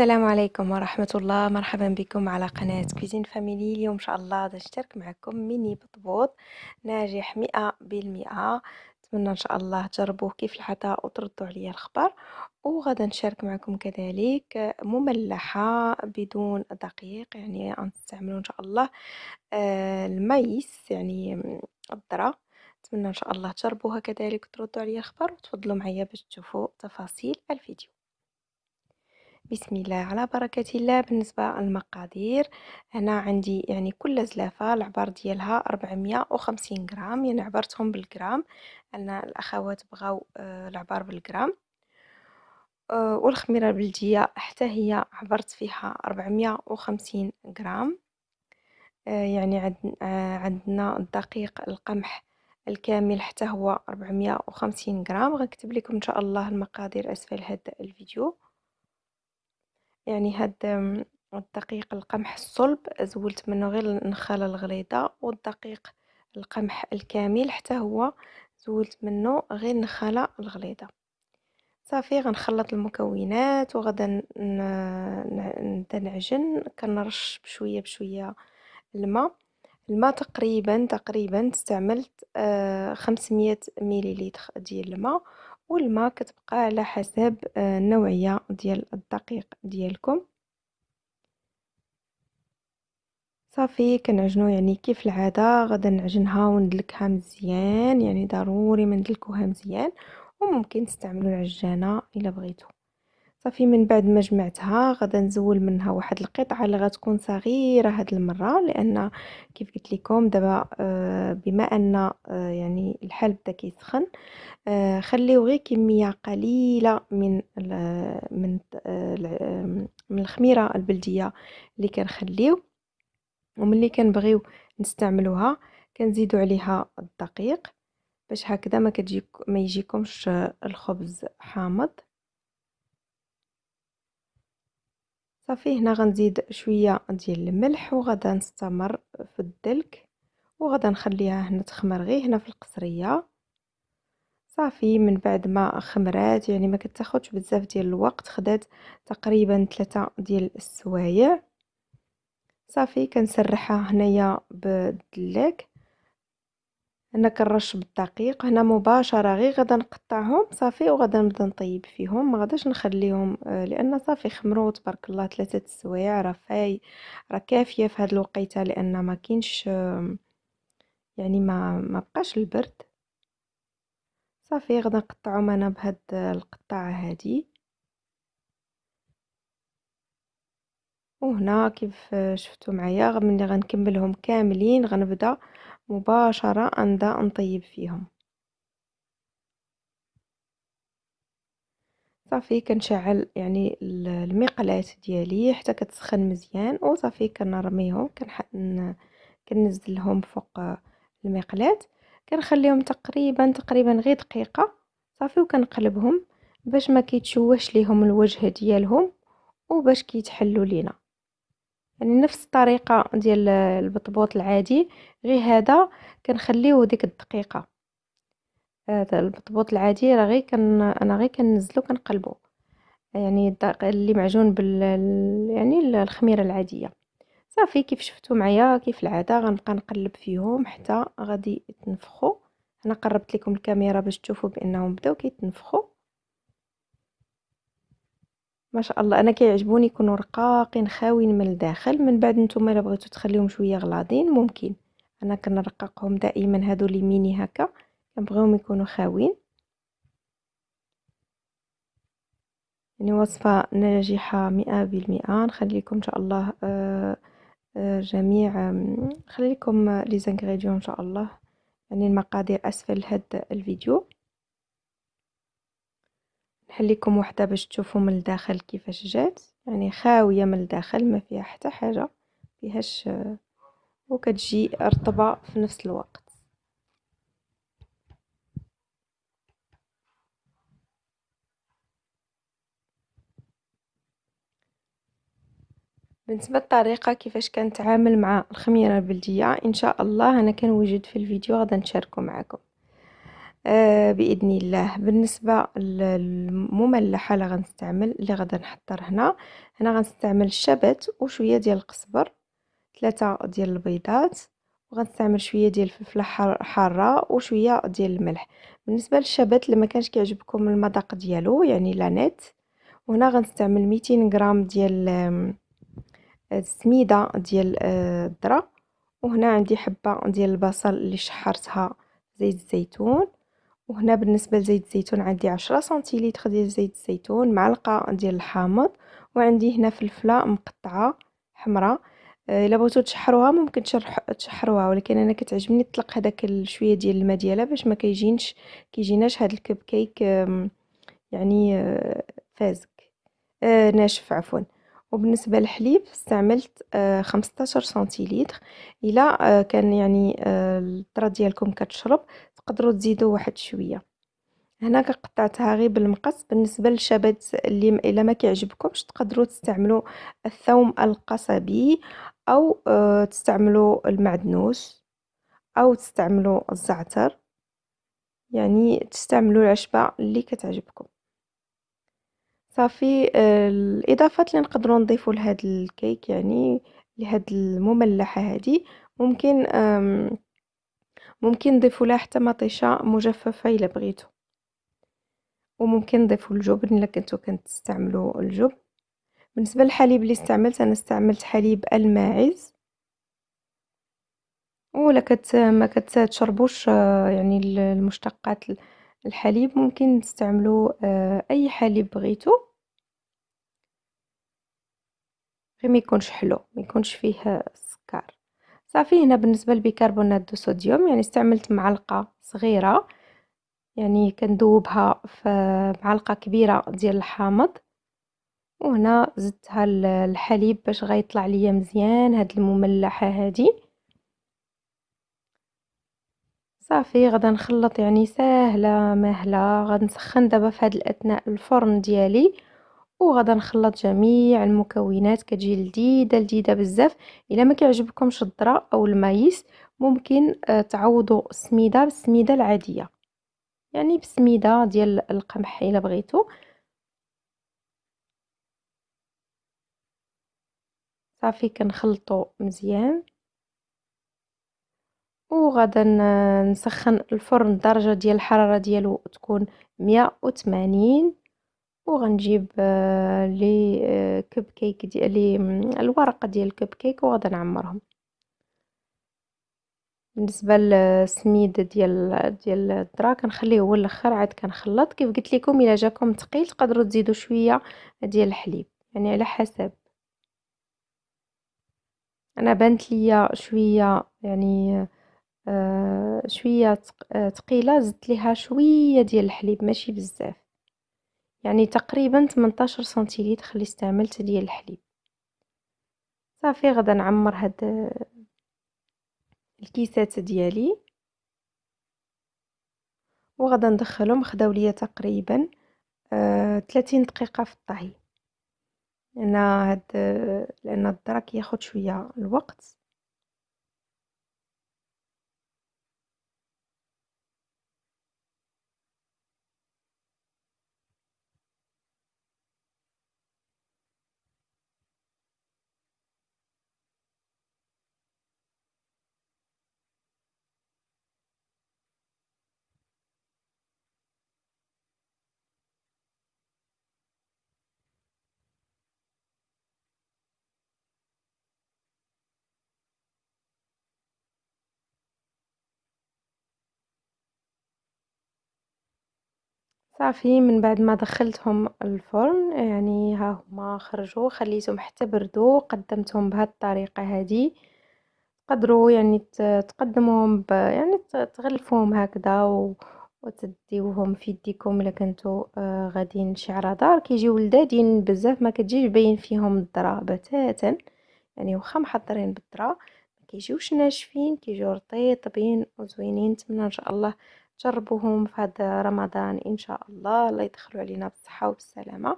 السلام عليكم ورحمة الله مرحبا بكم على قناة كوزين فاميلي اليوم إن شاء الله غادي نشترك معكم ميني بطبوط ناجح مئة بالمئة نتمنى إن شاء الله تجربوه كيف العطاء وتردوا عليا الخبر وغدا نشارك معكم كذلك مملحة بدون دقيق يعني غنستعملوا إن شاء الله آه، المايس يعني الذرة نتمنى إن شاء الله تجربوها كذلك وتردوا عليا الخبر وتفضلوا معايا باش تشوفوا تفاصيل الفيديو بسم الله على بركة الله بالنسبة للمقادير هنا عندي يعني كل زلافة العبار ديالها 450 غرام يعني عبرتهم بالغرام أنا الأخوات بغاو آه، العبار بالغرام آه، والخميرة البلدية حتى هي عبرت فيها 450 غرام آه، يعني عندنا الدقيق القمح الكامل حتى هو 450 غرام غنكتب لكم ان شاء الله المقادير اسفل هذا الفيديو يعني هاد الدقيق القمح الصلب زولت منه غير النخاله الغليظه والدقيق القمح الكامل حتى هو زولت منه غير النخاله الغليظه صافي غنخلط المكونات وغدا نبدا نعجن كنرش بشويه بشويه الماء الماء تقريبا تقريبا استعملت 500 آه، مليلتر ديال الماء والماء كتبقى على حسب آه، النوعية ديال الدقيق ديالكم صافي كنعجنو يعني كيف العاده غادا نعجنها وندلكها مزيان يعني ضروري ما ندلكوها مزيان وممكن تستعملوا العجانه الا بغيتو صافي من بعد ما جمعتها غادا نزول منها واحد القطعه اللي غتكون صغيره هاد المره لان كيف قلت لكم دابا آه، بما ان آه، يعني الحال بدا كيسخن آه، خليو غير كميه قليله من من من الخميره البلديه اللي كنخليو وملي كنبغيو نستعملوها كنزيدو عليها الدقيق باش هكذا ما كتجيك ما يجيكمش الخبز حامض صافي هنا غنزيد شويه ديال الملح وغدا نستمر في الدلك وغدا نخليها هنا تخمر غير هنا في القصريه صافي من بعد ما خمرات يعني ما كتاخذش بزاف ديال الوقت خدات تقريبا ثلاثة ديال السوايع صافي كنسرحها هنايا بالدلك هنا كنرش بالدقيق هنا مباشره غير غدا نقطعهم صافي وغدا نبدا نطيب فيهم ما غاداش نخليهم آه، لان صافي خمروا تبارك الله ثلاثه السوايع راه فاي راه كافيه في هذه الوقيته لان ما كاينش يعني ما ما بقاش البرد صافي غدا نقطعهم انا بهاد القطاعه هذه وهنا كيف آه، شفتوا معايا ملي غنكملهم كاملين غنبدا مباشرة أنذا نطيب فيهم صافي كنشعل يعني المقلات ديالي حتى كتسخن مزيان وصافي كنرميهم كنزلهم فوق المقلات كنخليهم تقريبا تقريبا غير دقيقة صافي وكنقلبهم باش ما كيتشوش ليهم الوجه ديالهم وباش كيتحلوا لينا يعني نفس الطريقه ديال البطبوط العادي غير هذا كنخليوه ديك الدقيقه هذا البطبوط العادي راه غير كن انا غير كنزلو كنقلبو يعني اللي معجون بال يعني الخميره العاديه صافي كيف شفتوا معايا كيف العاده غنبقى نقلب فيهم حتى غادي يتنفخوا انا قربت لكم الكاميرا باش تشوفوا بانهم بداو كيتنفخوا ما شاء الله انا كيعجبوني يكونوا رقاقين خاويين من الداخل من بعد نتوما الا بغيتو تخليهم شويه غلاضين ممكن انا كنرققهم دائما هادو لي ميني هكا كنبغيهم يكونوا خاويين يعني وصفه ناجحه مئة بالمئة نخلي لكم ان شاء الله آه، آه، جميع نخلي لكم لي ان شاء الله يعني المقادير اسفل هاد الفيديو نحليكم وحده باش تشوفوا من الداخل كيفاش جات يعني خاويه من الداخل ما فيها حتى حاجه فيهاش وكتجي رطبه في نفس الوقت بالنسبه للطريقه كيفاش كنتعامل مع الخميره البلديه ان شاء الله انا كنوجد في الفيديو غادا نشاركه معكم آه، باذن الله بالنسبه للمملحه اللي غنستعمل اللي غدا نحضر هنا هنا غنستعمل الشبت وشويه ديال القزبر ثلاثه ديال البيضات وغنستعمل شويه ديال الفلفله حاره وشويه ديال الملح بالنسبه للشبت اللي ما كانش كيعجبكم المذاق ديالو يعني لا نيت وهنا غنستعمل 200 غرام ديال السميده آه، ديال آه، الذره وهنا عندي حبه ديال البصل اللي شحرتها زيت الزيتون وهنا بالنسبة لزيت الزيتون عندي عشرة سنتيلتر ديال زيت الزيتون معلقة ديال الحامض وعندي هنا فلفلة مقطعة حمراء آه، الا بغيتو تشحروها ممكن تشحروها ولكن انا كتعجبني نطلق هداك شويه ديال الما ديالها باش مكيجينش كيجيناش هاد الكب كيك يعني آه، فازك آه، ناشف عفوا وبالنسبه للحليب استعملت خمسطاشر سنتيلتر الا كان يعني الطرا ديالكم كتشرب تقدروا تزيدوا واحد شويه هنا قطعتها غير بالمقص بالنسبه للشبات اللي الا ما كيعجبكمش تقدروا تستعملوا الثوم القصبي او آه، تستعملوا المعدنوس او تستعملوا الزعتر يعني تستعملوا العشبه اللي كتعجبكم صافي آه، الاضافات اللي نقدروا نضيفوا لهذا الكيك يعني لهاد المملحه هذه ممكن ممكن نضيفوا لها حتى مطيشه مجففه الا بغيتو وممكن نضيفوا الجبن الا كنتو كنتستعملوا الجبن بالنسبه للحليب اللي استعملت انا استعملت حليب الماعز ولا كت ما كتشربوش آه، يعني المشتقات الحليب ممكن تستعملوا آه، اي حليب بغيتو غير ما يكونش حلو ما يكونش فيه السكر صافي هنا بالنسبه لبيكربونات دو صوديوم يعني استعملت معلقه صغيره يعني كندوبها في معلقه كبيره ديال الحامض وهنا زدتها الحليب باش غيطلع ليا مزيان هاد المملحه هادي صافي غدا نخلط يعني ساهله مهله غنسخن دابا في هاد الاثناء الفرن ديالي وغدا نخلط جميع المكونات كتجي لذيذه لذيذه بزاف الا ما كيعجبكمش الذره او المايس ممكن آه، تعوضوا السميده بالسميده العاديه يعني بسميده ديال القمح الا بغيتو صافي كنخلطو مزيان وغدا نسخن الفرن درجه ديال الحراره ديالو تكون 180 وغنجيب آه، لي كوب كيك ديالي الورقه ديال الكب كيك وغادي نعمرهم بالنسبه للسميد ديال ديال الذره كنخليه هو الاخر عاد كنخلط كيف قلت لكم الا جاكم ثقيل تقدروا تزيدوا شويه ديال الحليب يعني على حسب انا بانت ليا شويه يعني آه شويه ثقيله آه، زدت ليها شويه ديال الحليب ماشي بزاف يعني تقريبا 18 سنتيليتر اللي استعملت ديال الحليب صافي غدا نعمر هاد الكيسات ديالي وغدا ندخلهم خداو ليا تقريبا آه 30 دقيقه في الطهي لان هاد لان الدرك ياخذ شويه الوقت صافي من بعد ما دخلتهم الفرن يعني ها هما خرجوا خليتهم حتى بردوا قدمتهم بهذه الطريقه هذه تقدروا يعني تقدموهم يعني تغلفوهم هكذا و وتديوهم في يديكم الا كنتو آه غاديين شي عرادار كيجيو لذادين بزاف ما كتجيش باين فيهم الذره بتاتا يعني واخا محضرين بالذره ما كيجيوش ناشفين كيجيو رطيطبين وزوينين نتمنى ان شاء الله جربوهم في هذا رمضان إن شاء الله الله يدخلوا علينا بالصحة وبالسلامة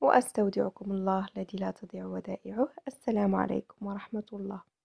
وأستودعكم الله الذي لا تضيع ودائعه السلام عليكم ورحمة الله